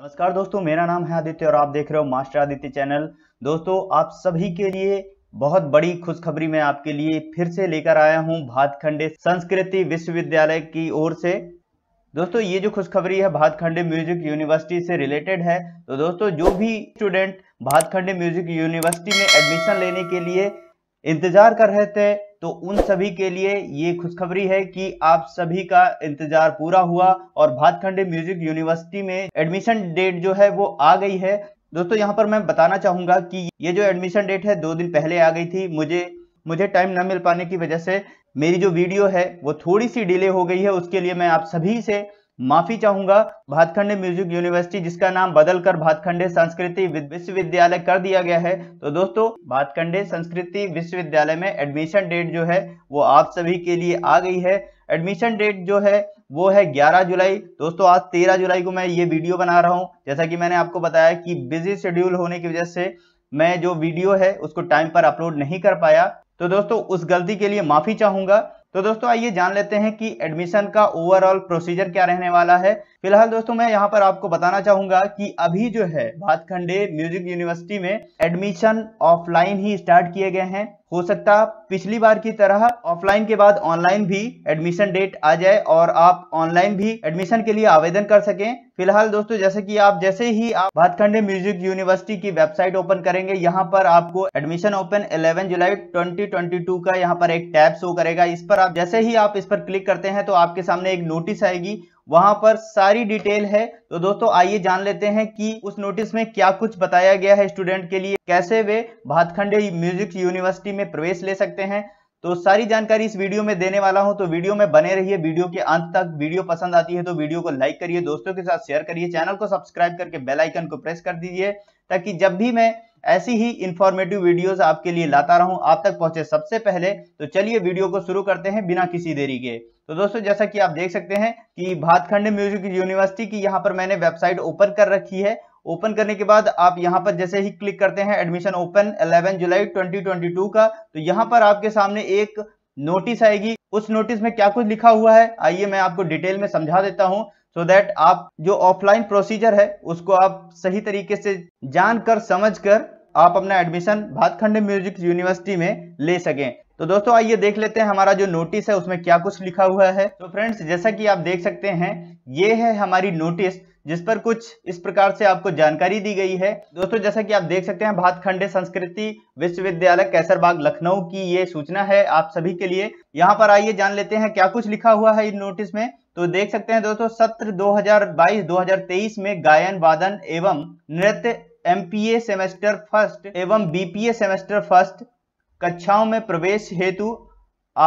नमस्कार दोस्तों मेरा नाम है आदित्य और आप देख रहे हो मास्टर आदित्य चैनल दोस्तों आप सभी के लिए बहुत बड़ी खुशखबरी मैं आपके लिए फिर से लेकर आया हूं भातखंडे संस्कृति विश्वविद्यालय की ओर से दोस्तों ये जो खुशखबरी है भातखंडे म्यूजिक यूनिवर्सिटी से रिलेटेड है तो दोस्तों जो भी स्टूडेंट भातखंडे म्यूजिक यूनिवर्सिटी में एडमिशन लेने के लिए इंतजार कर रहे थे तो उन सभी के लिए ये खुशखबरी है कि आप सभी का इंतजार पूरा हुआ और भातखंडे म्यूजिक यूनिवर्सिटी में एडमिशन डेट जो है वो आ गई है दोस्तों यहाँ पर मैं बताना चाहूंगा कि ये जो एडमिशन डेट है दो दिन पहले आ गई थी मुझे मुझे टाइम ना मिल पाने की वजह से मेरी जो वीडियो है वो थोड़ी सी डिले हो गई है उसके लिए मैं आप सभी से माफी चाहूंगा भातखंडे म्यूजिक यूनिवर्सिटी जिसका नाम बदलकर भातखंडे संस्कृति विश्वविद्यालय कर दिया गया है तो दोस्तों भातखंडे संस्कृति विश्वविद्यालय में एडमिशन डेट जो है वो आप सभी के लिए आ गई है एडमिशन डेट जो है वो है 11 जुलाई दोस्तों आज 13 जुलाई को मैं ये वीडियो बना रहा हूँ जैसा कि मैंने आपको बताया कि बिजी शेड्यूल होने की वजह से मैं जो वीडियो है उसको टाइम पर अपलोड नहीं कर पाया तो दोस्तों उस गलती के लिए माफी चाहूंगा तो दोस्तों आइए जान लेते हैं कि एडमिशन का ओवरऑल प्रोसीजर क्या रहने वाला है फिलहाल दोस्तों मैं यहाँ पर आपको बताना चाहूंगा कि अभी जो है भातखंडे म्यूजिक यूनिवर्सिटी में एडमिशन ऑफलाइन ही स्टार्ट किए गए हैं हो सकता पिछली बार की तरह ऑफलाइन के बाद ऑनलाइन भी एडमिशन डेट आ जाए और आप ऑनलाइन भी एडमिशन के लिए आवेदन कर सकें फिलहाल दोस्तों जैसे कि आप जैसे ही आप भातखंड म्यूजिक यूनिवर्सिटी की वेबसाइट ओपन करेंगे यहाँ पर आपको एडमिशन ओपन 11 जुलाई 2022 का यहाँ पर एक टैब शो करेगा इस पर आप जैसे ही आप इस पर क्लिक करते हैं तो आपके सामने एक नोटिस आएगी वहां पर सारी डिटेल है तो दोस्तों आइए जान लेते हैं कि उस नोटिस में क्या कुछ बताया गया है स्टूडेंट के लिए कैसे वे भातखंडे म्यूजिक यूनिवर्सिटी में प्रवेश ले सकते हैं तो सारी जानकारी इस वीडियो में देने वाला हूं तो वीडियो में बने रहिए वीडियो के अंत तक वीडियो पसंद आती है तो वीडियो को लाइक करिए दोस्तों के साथ शेयर करिए चैनल को सब्सक्राइब करके बेल आइकन को प्रेस कर दीजिए ताकि जब भी मैं ऐसी ही इंफॉर्मेटिव वीडियोस आपके लिए लाता रहूं आप तक पहुंचे सबसे पहले तो चलिए वीडियो को शुरू करते हैं बिना किसी देरी के तो दोस्तों जैसा कि आप देख सकते हैं कि भातखंड म्यूजिक यूनिवर्सिटी की यहाँ पर मैंने वेबसाइट ओपन कर रखी है ओपन करने के बाद आप यहाँ पर जैसे ही क्लिक करते हैं एडमिशन ओपन 11 जुलाई 2022 का तो यहाँ पर आपके सामने एक नोटिस आएगी उस नोटिस में क्या कुछ लिखा हुआ है आइए मैं आपको डिटेल में समझा देता हूँ सो so दैट आप जो ऑफलाइन प्रोसीजर है उसको आप सही तरीके से जानकर समझकर आप अपना एडमिशन भातखंड म्यूजिक यूनिवर्सिटी में ले सकें तो दोस्तों आइए देख लेते हैं हमारा जो नोटिस है उसमें क्या कुछ लिखा हुआ है तो फ्रेंड्स जैसा कि आप देख सकते हैं ये है हमारी नोटिस जिस पर कुछ इस प्रकार से आपको जानकारी दी गई है दोस्तों जैसा कि आप देख सकते हैं भातखंडे संस्कृति विश्वविद्यालय कैसरबाग लखनऊ की ये सूचना है आप सभी के लिए यहाँ पर आइए जान लेते हैं क्या कुछ लिखा हुआ है इन नोटिस में तो देख सकते हैं दोस्तों सत्र 2022-2023 में गायन वादन एवं नृत्य एमपीए सेमेस्टर फर्स्ट एवं बीपीए सेमेस्टर फर्स्ट कक्षाओं में प्रवेश हेतु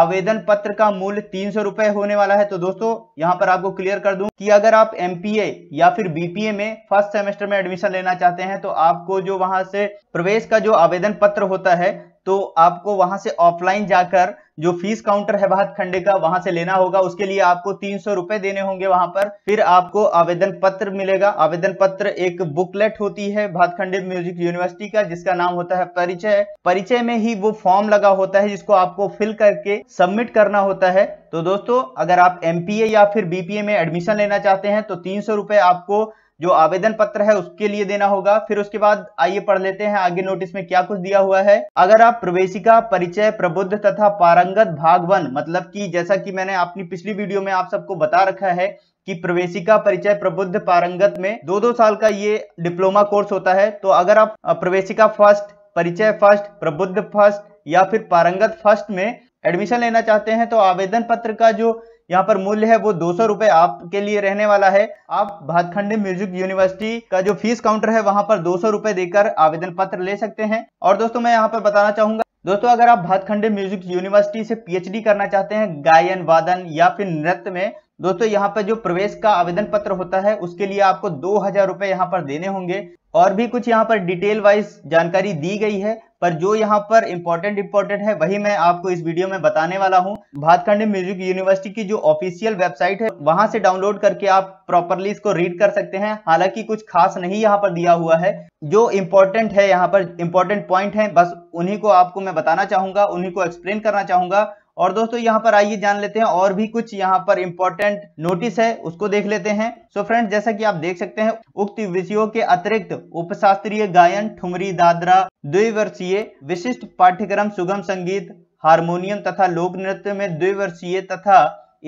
आवेदन पत्र का मूल्य तीन सौ रुपए होने वाला है तो दोस्तों यहाँ पर आपको क्लियर कर दूं कि अगर आप एमपीए या फिर बीपीए में फर्स्ट सेमेस्टर में एडमिशन लेना चाहते हैं तो आपको जो वहां से प्रवेश का जो आवेदन पत्र होता है तो आपको वहां से ऑफलाइन जाकर जो फीस काउंटर है भारत खंडे का वहां से लेना होगा उसके लिए आपको तीन सौ रुपए देने होंगे वहां पर फिर आपको आवेदन पत्र मिलेगा आवेदन पत्र एक बुकलेट होती है भात खंडे म्यूजिक यूनिवर्सिटी का जिसका नाम होता है परिचय परिचय में ही वो फॉर्म लगा होता है जिसको आपको फिल करके सबमिट करना होता है तो दोस्तों अगर आप एमपीए या फिर बीपीए में एडमिशन लेना चाहते हैं तो तीन आपको जो आवेदन पत्र है उसके लिए देना होगा फिर उसके बाद आइए पढ़ लेते हैं आगे नोटिस में क्या कुछ दिया हुआ है अगर आप प्रवेशिका परिचय प्रबुद्ध तथा पारंगत भाग वन मतलब कि जैसा कि मैंने अपनी पिछली वीडियो में आप सबको बता रखा है कि प्रवेशिका परिचय प्रबुद्ध पारंगत में दो दो साल का ये डिप्लोमा कोर्स होता है तो अगर आप प्रवेशिका फर्स्ट परिचय फर्स्ट प्रबुद्ध फर्स्ट या फिर पारंगत फर्स्ट में एडमिशन लेना चाहते हैं तो आवेदन पत्र का जो यहाँ पर मूल्य है वो दो सौ आपके लिए रहने वाला है आप भातखंड म्यूजिक यूनिवर्सिटी का जो फीस काउंटर है वहां पर दो सौ देकर आवेदन पत्र ले सकते हैं और दोस्तों मैं यहाँ पर बताना चाहूंगा दोस्तों अगर आप भातखंडे म्यूजिक यूनिवर्सिटी से पीएचडी करना चाहते हैं गायन वादन या फिर नृत्य में दोस्तों यहाँ पर जो प्रवेश का आवेदन पत्र होता है उसके लिए आपको दो हजार रुपए यहाँ पर देने होंगे और भी कुछ यहाँ पर डिटेल वाइज जानकारी दी गई है पर जो यहाँ पर इम्पोर्टेंट इम्पोर्टेंट है वही मैं आपको इस वीडियो में बताने वाला हूँ भातखंड म्यूजिक यूनिवर्सिटी की जो ऑफिशियल वेबसाइट है वहां से डाउनलोड करके आप प्रॉपरली इसको रीड कर सकते हैं हालांकि कुछ खास नहीं यहाँ पर दिया हुआ है जो इम्पोर्टेंट है यहाँ पर इम्पोर्टेंट पॉइंट है बस उन्हीं को आपको मैं बताना चाहूंगा उन्हीं को एक्सप्लेन करना चाहूंगा और दोस्तों यहाँ पर आइए जान लेते हैं और भी कुछ यहाँ पर इम्पोर्टेंट नोटिस है उसको देख लेते हैं सो so फ्रेंड जैसा कि आप देख सकते हैं उक्त विषयों के अतिरिक्त उपशास्त्रीय गायन ठुमरी दादरा द्विवर्षीय विशिष्ट पाठ्यक्रम सुगम संगीत हारमोनियम तथा लोक नृत्य में द्विवर्षीय तथा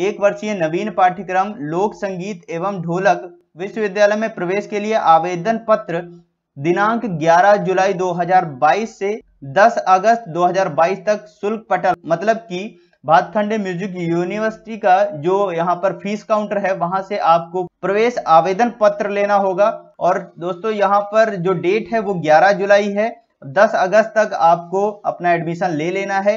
एक वर्षीय नवीन पाठ्यक्रम लोक संगीत एवं ढोलक विश्वविद्यालय में प्रवेश के लिए आवेदन पत्र दिनांक 11 जुलाई 2022 से 10 अगस्त 2022 तक शुल्क पटल मतलब कि भातखंड म्यूजिक यूनिवर्सिटी का जो यहाँ पर फीस काउंटर है वहां से आपको प्रवेश आवेदन पत्र लेना होगा और दोस्तों यहाँ पर जो डेट है वो 11 जुलाई है 10 अगस्त तक आपको अपना एडमिशन ले लेना है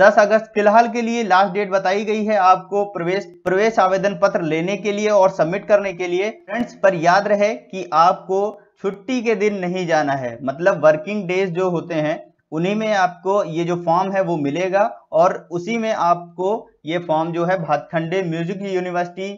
10 अगस्त फिलहाल के लिए लास्ट डेट बताई गई है आपको प्रवेश प्रवेश आवेदन पत्र लेने के लिए और सबमिट करने के लिए फ्रेंड्स पर याद रहे कि आपको छुट्टी के दिन नहीं जाना है मतलब वर्किंग डेज जो होते हैं उन्हीं में आपको ये जो फॉर्म है वो मिलेगा और उसी में आपको ये फॉर्म जो है भातखंडे म्यूजिक यूनिवर्सिटी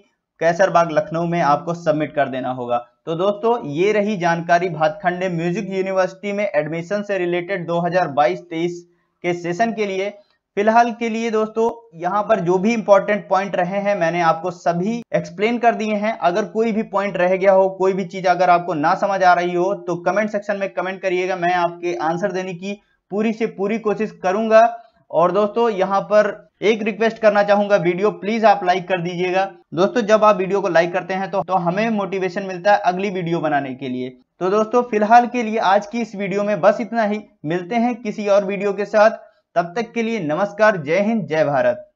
कैसरबाग लखनऊ में आपको सबमिट कर देना होगा तो दोस्तों ये रही जानकारी भातखंडे म्यूजिक यूनिवर्सिटी में एडमिशन से रिलेटेड 2022-23 के सेशन के लिए फिलहाल के लिए दोस्तों यहाँ पर जो भी इंपॉर्टेंट पॉइंट रहे हैं मैंने आपको सभी एक्सप्लेन कर दिए हैं अगर कोई भी पॉइंट रह गया हो कोई भी चीज अगर आपको ना समझ आ रही हो तो कमेंट सेक्शन में कमेंट करिएगा मैं आपके आंसर देने की पूरी से पूरी कोशिश करूंगा और दोस्तों यहाँ पर एक रिक्वेस्ट करना चाहूंगा वीडियो प्लीज आप लाइक कर दीजिएगा दोस्तों जब आप वीडियो को लाइक करते हैं तो, तो हमें मोटिवेशन मिलता है अगली वीडियो बनाने के लिए तो दोस्तों फिलहाल के लिए आज की इस वीडियो में बस इतना ही मिलते हैं किसी और वीडियो के साथ तब तक के लिए नमस्कार जय हिंद जय भारत